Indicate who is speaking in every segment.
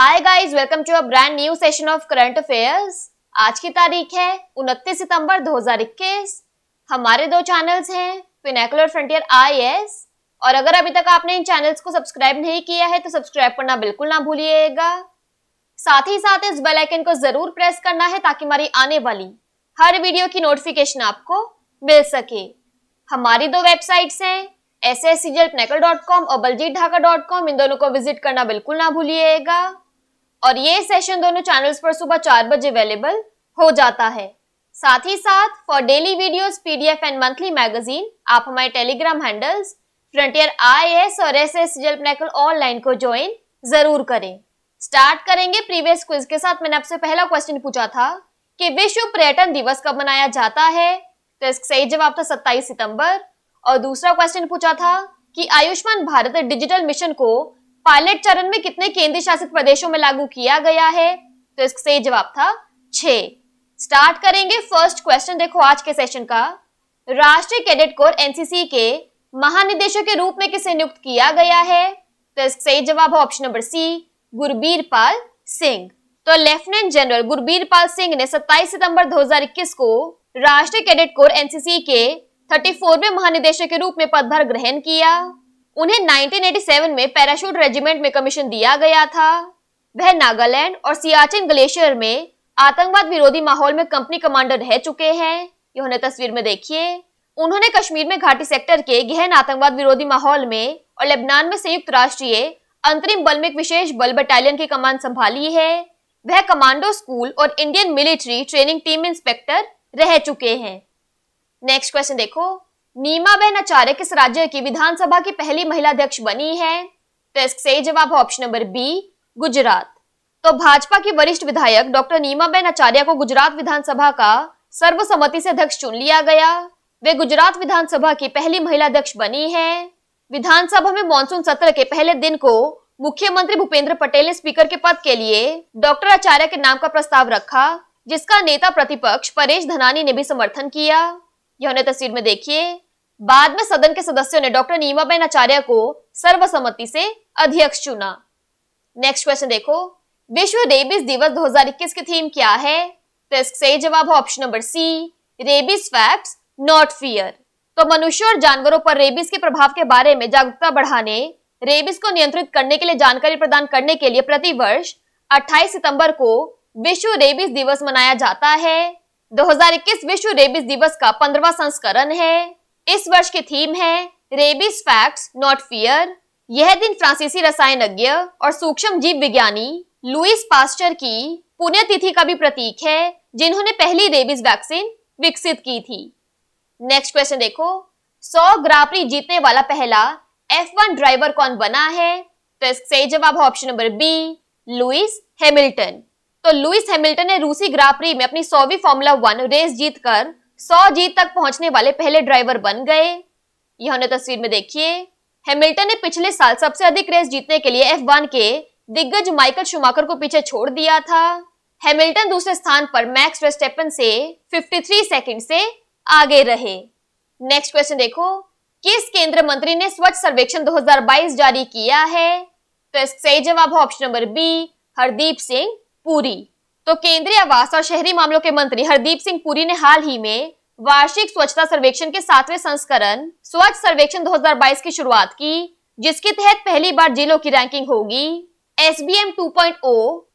Speaker 1: hi guys welcome to a brand new session of current affairs आज की तारीख है 29 सितंबर 2021 हमारे दो चैनल्स हैं पिनेकुलर फ्रंटियर आईएएस और अगर अभी तक आपने इन चैनल्स को सब्सक्राइब नहीं किया है तो सब्सक्राइब करना बिल्कुल ना भूलिएगा साथ ही साथ इस बेल आइकन को जरूर प्रेस करना है ताकि हमारी आने वाली हर वीडियो की नोटिफिकेशन आपको मिल सके हमारी दो वेबसाइट्स हैं एस एस सी और बलजीत ढाका डॉट कॉम इन दोनों को विजिट करना बिल्कुल ना भूलिएगा और ये सेशन दोनों चैनल्स पर सुबह चार बजे अवेलेबल हो जाता है साथ ही साथ for daily videos PDF and monthly magazine आप हमारे टेलीग्राम हैंडल्स फ्रंटियर आई और एस एस ऑनलाइन को ज्वाइन जरूर करें स्टार्ट करेंगे प्रीवियस क्विज के साथ मैंने आपसे पहला क्वेश्चन पूछा था कि विश्व पर्यटन दिवस कब मनाया जाता है तो इसका सही जवाब था सत्ताईस सितंबर और दूसरा क्वेश्चन पूछा था कि आयुष्मान भारत डिजिटल मिशन को पायलट चरण में कितने केंद्र शासित प्रदेशों में लागू किया गया है तो इससे जवाब था छ स्टार्ट करेंगे फर्स्ट क्वेश्चन देखो आज के सेशन का राष्ट्रीय कैडेट कोर एनसीसी के महानिदेशक के रूप में किसे नियुक्त किया गया है तो इसका सही जवाब है option number C Gurbir Pal Singh तो लेफ्टिनेंट जनरल गुरबीर पाल सिंह ने 27 सितंबर 2021 को राष्ट्रीय कैडेट कोर एनसीसी के 34वें महानिदेशक के रूप में पदभार ग्रहण किया उन्हें 1987 में पैराशूट रेजिमेंट में कमीशन दिया गया था वह नागालैंड और सियाचिन ग्लेशियर में आतंकवाद विरोधी माहौल में कंपनी कमांडर रह चुके हैं यह उन्हें तस्वीर में देखिए उन्होंने कश्मीर में घाटी सेक्टर के गहन आतंकवाद विरोधी माहौल में और लेबनान में संयुक्त राष्ट्रीय अंतरिम बल में एक विशेष बल बटालियन की कमान संभाली है वह कमांडो स्कूल और Indian military training team inspector रह चुके हैं नेक्स्ट क्वेश्चन देखो नीमाबेन आचार्य किस राज्य की विधानसभा की पहली महिला अध्यक्ष बनी है तो इससे जवाब ऑप्शन नंबर बी गुजरात तो भाजपा की वरिष्ठ विधायक डॉक्टर नीमाबेन आचार्य को गुजरात विधानसभा का सर्वसम्मति से अध्यक्ष चुन लिया गया वे गुजरात विधानसभा की पहली महिला अध्यक्ष बनी है विधानसभा में मानसून सत्र के पहले दिन को मुख्यमंत्री भूपेंद्र पटेल ने स्पीकर के पद के लिए डॉक्टर आचार्य के नाम का प्रस्ताव रखा जिसका नेता प्रतिपक्ष परेश धनानी ने भी समर्थन किया यह तस्वीर में देखिए बाद में सदन के सदस्यों ने डॉक्टर नीमाबेन आचार्य को सर्वसम्मति से अध्यक्ष चुना नेक्स्ट क्वेश्चन देखो विश्व रेबीज दिवस 2021 की थीम क्या है तो सही जवाब है option number C rabies facts not fear तो मनुष्य और जानवरों पर रेबीज के प्रभाव के बारे में जागरूकता बढ़ाने रेबीज को नियंत्रित करने के लिए जानकारी प्रदान करने के लिए प्रतिवर्ष अट्ठाईस सितंबर को विश्व रेबीज दिवस मनाया जाता है 2021 विश्व रेबीज दिवस का पंद्रवा संस्करण है इस वर्ष की थीम है रेबीज फैक्ट्स नॉट फियर यह दिन फ्रांसीसी रसायनज्ञ और सूक्ष्म जीव विज्ञानी लुइस पास्टर की पुण्यतिथि का भी प्रतीक है जिन्होंने पहली रेबीज वैक्सीन विकसित की थी नेक्स्ट क्वेश्चन देखो 100 ग्रापरी जीतने वाला पहला वन ड्राइवर कौन बना है तो इसका सही जवाब option number B Lewis Hamilton तो लुइस हैमिल्टन ने रूसी ग्रापरी में अपनी सौवीं फॉर्मूला वन रेस जीतकर सौ जीत तक पहुंचने वाले पहले ड्राइवर बन गए यह उन्हें तस्वीर में देखिए हैमिल्टन ने पिछले साल सबसे अधिक रेस जीतने के लिए एफ के दिग्गज माइकल शुमाकर को पीछे छोड़ दिया था हैमिल्टन दूसरे स्थान पर मैक्स वेस्टेपन से 53 सेकंड से आगे रहे नेक्स्ट क्वेश्चन देखो किस केंद्र मंत्री ने स्वच्छ सर्वेक्षण 2022 जारी किया है तो इसका सही जवाब है option number B Hardeep Singh Puri तो केंद्रीय आवास और शहरी मामलों के मंत्री हरदीप सिंह पुरी ने हाल ही में वार्षिक स्वच्छता सर्वेक्षण के सातवें संस्करण स्वच्छ सर्वेक्षण 2022 की शुरुआत की जिसके तहत पहली बार जिलों की रैंकिंग होगी एस बी एम टू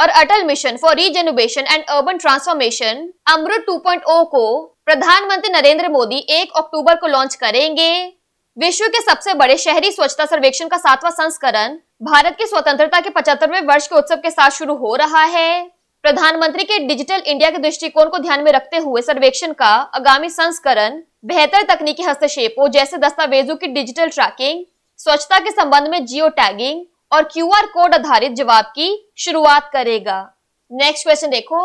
Speaker 1: और Atal mission for rejuvenation and urban transformation AMRUT 2.0 को प्रधानमंत्री नरेंद्र मोदी 1 अक्टूबर को लॉन्च करेंगे विश्व के सबसे बड़े शहरी स्वच्छता सर्वेक्षण का सातवां संस्करण भारत की स्वतंत्रता के पचहत्तरवे वर्ष के उत्सव के साथ शुरू हो रहा है प्रधानमंत्री के डिजिटल इंडिया के दृष्टिकोण को ध्यान में रखते हुए सर्वेक्षण का आगामी संस्करण बेहतर तकनीकी हस्तक्षेपों जैसे दस्तावेजों की डिजिटल ट्रैकिंग स्वच्छता के संबंध में जियो टैगिंग और क्यूआर कोड आधारित जवाब की शुरुआत करेगा नेक्स्ट क्वेश्चन देखो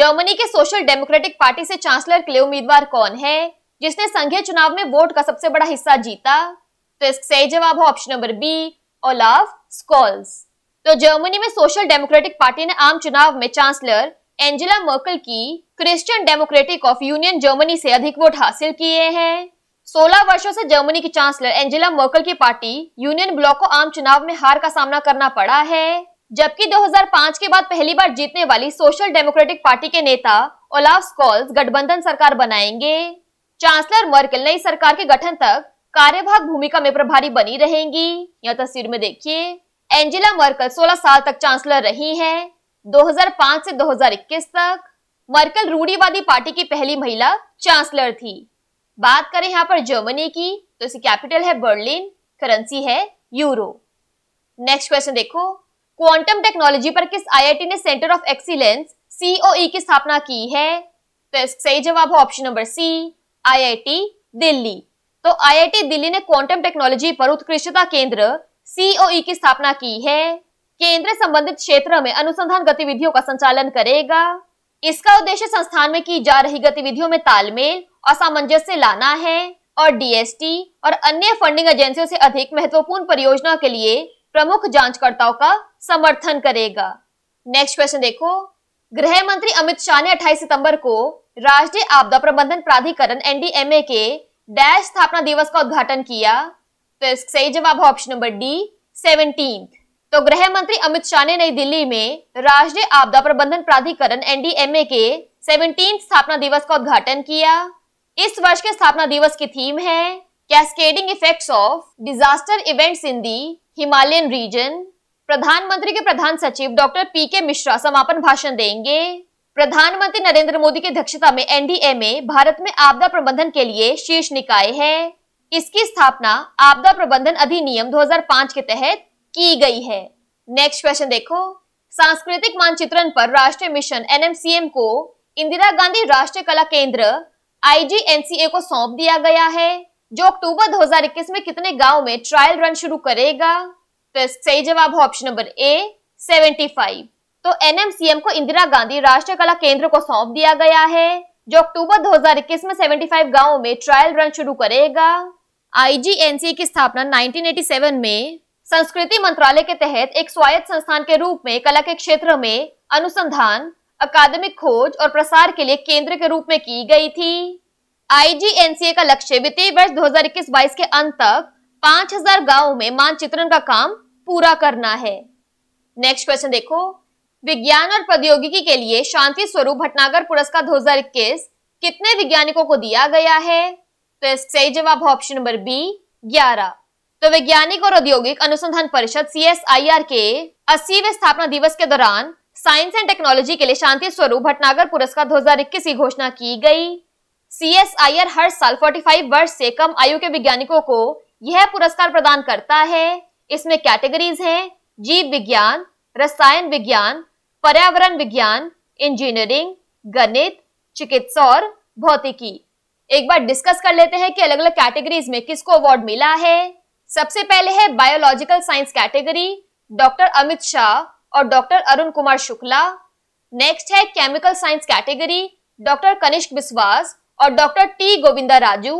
Speaker 1: जर्मनी के सोशल डेमोक्रेटिक पार्टी से चांसलर के लिए उम्मीदवार कौन है जिसने संघीय चुनाव में वोट का सबसे बड़ा हिस्सा जीता तो इसका सही जवाब है option number B Olaf Scholz तो जर्मनी में सोशल डेमोक्रेटिक पार्टी ने आम चुनाव में चांसलर एंजेला मर्कल की Christian democratic of union Germany से अधिक वोट हासिल किए हैं 16 वर्षों से जर्मनी की चांसलर एंजेला मर्कल की पार्टी यूनियन ब्लॉक को आम चुनाव में हार का सामना करना पड़ा है जबकि 2005 के बाद पहली बार जीतने वाली सोशल डेमोक्रेटिक पार्टी के नेता ओलाफ स्कॉल्स गठबंधन सरकार बनाएंगे चांसलर मर्कल नई सरकार के गठन तक कार्यभाग भूमिका में प्रभारी बनी रहेंगी यह तस्वीर में देखिए एंजेला मर्कल 16 साल तक चांसलर रही हैं 2005 से 2021 तक मर्कल रूढ़ीवादी पार्टी की पहली महिला चांसलर थी बात करें यहाँ पर जर्मनी की तो इसकी कैपिटल है बर्लिन करेंसी है यूरो नेक्स्ट क्वेश्चन देखो क्वांटम टेक्नोलॉजी पर किस आईआईटी ने सेंटर ऑफ एक्सीलेंस सीओई की स्थापना की है तो सही जवाब है option number C IIT Delhi तो आईआईटी दिल्ली ने क्वांटम टेक्नोलॉजी पर उत्कृष्टता केंद्र सीओई e की स्थापना की है केंद्र संबंधित क्षेत्र में अनुसंधान गतिविधियों का संचालन करेगा इसका उद्देश्य संस्थान में की जा रही गतिविधियों में तालमेल और सामंजस्य लाना है और डीएसटी और अन्य फंडिंग एजेंसियों से अधिक महत्वपूर्ण परियोजना के लिए प्रमुख जांचकर्ताओं का समर्थन करेगा नेक्स्ट क्वेश्चन देखो गृह मंत्री अमित शाह ने 28 सितंबर को राष्ट्रीय आपदा प्रबंधन प्राधिकरण एनडीएमए के डैश स्थापना दिवस का उद्घाटन किया तो सही जवाब है ऑप्शन नंबर डी सेवनटीन तो गृह मंत्री अमित शाह ने नई दिल्ली में राष्ट्रीय आपदा प्रबंधन प्राधिकरण एनडीएमए के सेवनटीन स्थापना दिवस का उद्घाटन किया इस वर्ष के स्थापना दिवस की थीम है cascading effects of disaster events in the Himalayan region प्रधानमंत्री के प्रधान सचिव डॉक्टर पी के मिश्रा समापन भाषण देंगे प्रधानमंत्री नरेंद्र मोदी की अध्यक्षता में एनडीएमए भारत में आपदा प्रबंधन के लिए शीर्ष निकाय है इसकी स्थापना आपदा प्रबंधन अधिनियम 2005 के तहत की गई है नेक्स्ट क्वेश्चन देखो सांस्कृतिक मानचित्रण पर राष्ट्रीय मिशन एनएमसीएम को इंदिरा गांधी राष्ट्रीय कला केंद्र आईजीएनसीए को सौंप दिया गया है जो अक्टूबर 2021 में कितने गांव में ट्रायल रन शुरू करेगा तो सही जवाब है ऑप्शन नंबर ए 75 तो एनएमसीएम को इंदिरा गांधी राष्ट्रीय कला केंद्र को सौंप दिया गया है जो अक्टूबर 2021 में 75 गांवों में ट्रायल रन शुरू करेगा आईजीएनसी की स्थापना 1987 में संस्कृति मंत्रालय के तहत एक स्वायत्त संस्थान के रूप में कला के क्षेत्र में अनुसंधान अकादमिक खोज और प्रसार के लिए केंद्र के रूप में की गई थी आईजीएनसीए का लक्ष्य वित्तीय वर्ष 2021-22 के अंत तक 5000 गांवों में मानचित्रण का काम पूरा करना है नेक्स्ट क्वेश्चन देखो विज्ञान और प्रौद्योगिकी के लिए शांति स्वरूप भटनागर पुरस्कार 2021 कितने वैज्ञानिकों को दिया गया है तो सही जवाब ऑप्शन नंबर बी ग्यारह तो वैज्ञानिक और औद्योगिक अनुसंधान परिषद सी एस आई आर के अस्सीवे स्थापना दिवस के दौरान साइंस एंड टेक्नोलॉजी के लिए शांति स्वरूप भटनागर पुरस्कार इक्कीस की घोषणा की गई सी एस आई आर हर साल 45 वर्ष से कम आयु के वैज्ञानिकों को यह पुरस्कार प्रदान करता है इसमें कैटेगरीज हैं जीव विज्ञान रसायन विज्ञान पर्यावरण विज्ञान इंजीनियरिंग गणित चिकित्सा और भौतिकी एक बार डिस्कस कर लेते हैं कि अलग अलग कैटेगरीज में किसको अवार्ड मिला है सबसे पहले है biological science category doctor Amit Shah और डॉक्टर अरुण कुमार शुक्ला नेक्स्ट है chemical science category doctor Kanishk Biswas और doctor T Govinda Raju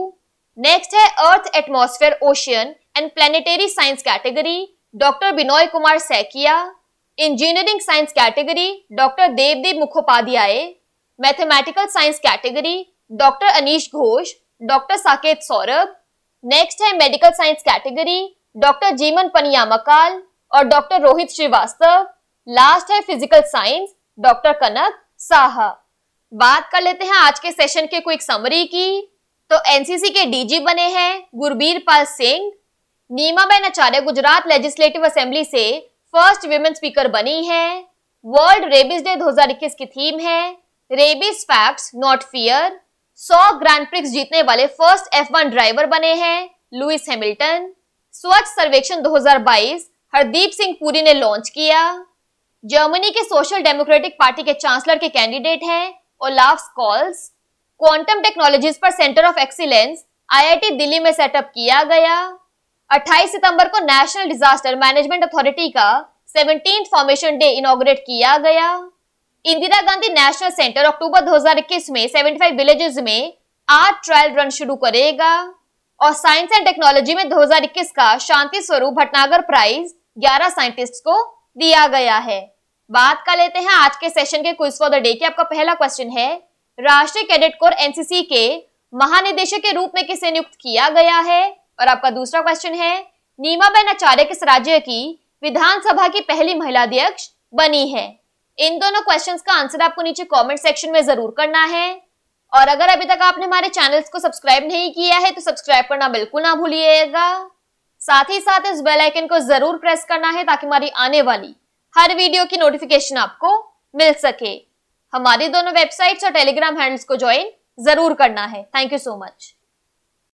Speaker 1: next है earth atmosphere ocean and planetary science category doctor Binoy Kumar Saikia engineering science category doctor देवदेव Mukhopadhyay mathematical science category doctor Anish Ghosh doctor Saket Saurabh next है medical science category doctor Jeemon Panniyammakal और doctor Rohit Shrivastava last है physical science doctor Kanak Saha बात कर लेते हैं आज के सेशन के क्विक समरी की तो एनसीसी के डीजी बने हैं गुरबीर पाल सिंह नीमा बेन आचार्य गुजरात लेजिस्लेटिव असेंबली से फर्स्ट वीमेन स्पीकर बनी है वर्ल्ड रेबीज डे 2021 की थीम है rabies facts not fear 100 grand prix जीतने वाले फर्स्ट एफ वन ड्राइवर बने हैं लुइस हैमिल्टन स्वच्छ सर्वेक्षण 2022 हरदीप सिंह पुरी ने लॉन्च किया जर्मनी के सोशल डेमोक्रेटिक पार्टी के चांसलर के कैंडिडेट हैं ओलाफ स्कॉल्स क्वांटम टेक्नोलॉजीज पर centre of excellence IIT Delhi में सेटअप किया गया 28 सितंबर को नेशनल डिजास्टर मैनेजमेंट अथॉरिटी का सेवनटीन फॉर्मेशन डे इनोग्रेट किया गया इंदिरा गांधी नेशनल सेंटर अक्टूबर 2021 में 75 विलेजेस में आर्ट ट्रायल रन शुरू करेगा और साइंस एंड टेक्नोलॉजी में 2021 का शांति स्वरूप भटनागर प्राइज 11 साइंटिस्ट को दिया गया है बात कर लेते हैं आज के सेशन के क्विज फॉर द डे की आपका पहला क्वेश्चन है राष्ट्रीय कैडेट कोर एनसीसी के महानिदेशक के रूप में किसे नियुक्त किया गया है और आपका दूसरा क्वेश्चन है नीमा बेन आचार्य किस राज्य की विधानसभा की पहली महिला अध्यक्ष बनी है इन दोनों क्वेश्चन का आंसर आपको नीचे कॉमेंट सेक्शन में जरूर करना है और अगर अभी तक आपने हमारे चैनल को सब्सक्राइब नहीं किया है तो सब्सक्राइब करना बिल्कुल ना भूलिएगा साथ ही साथ इस बेल आइकन को जरूर प्रेस करना है ताकि हमारी आने वाली हर वीडियो की नोटिफिकेशन आपको मिल सके हमारी दोनों वेबसाइट्स और टेलीग्राम हैंडल्स को ज्वाइन जरूर करना है थैंक यू सो मच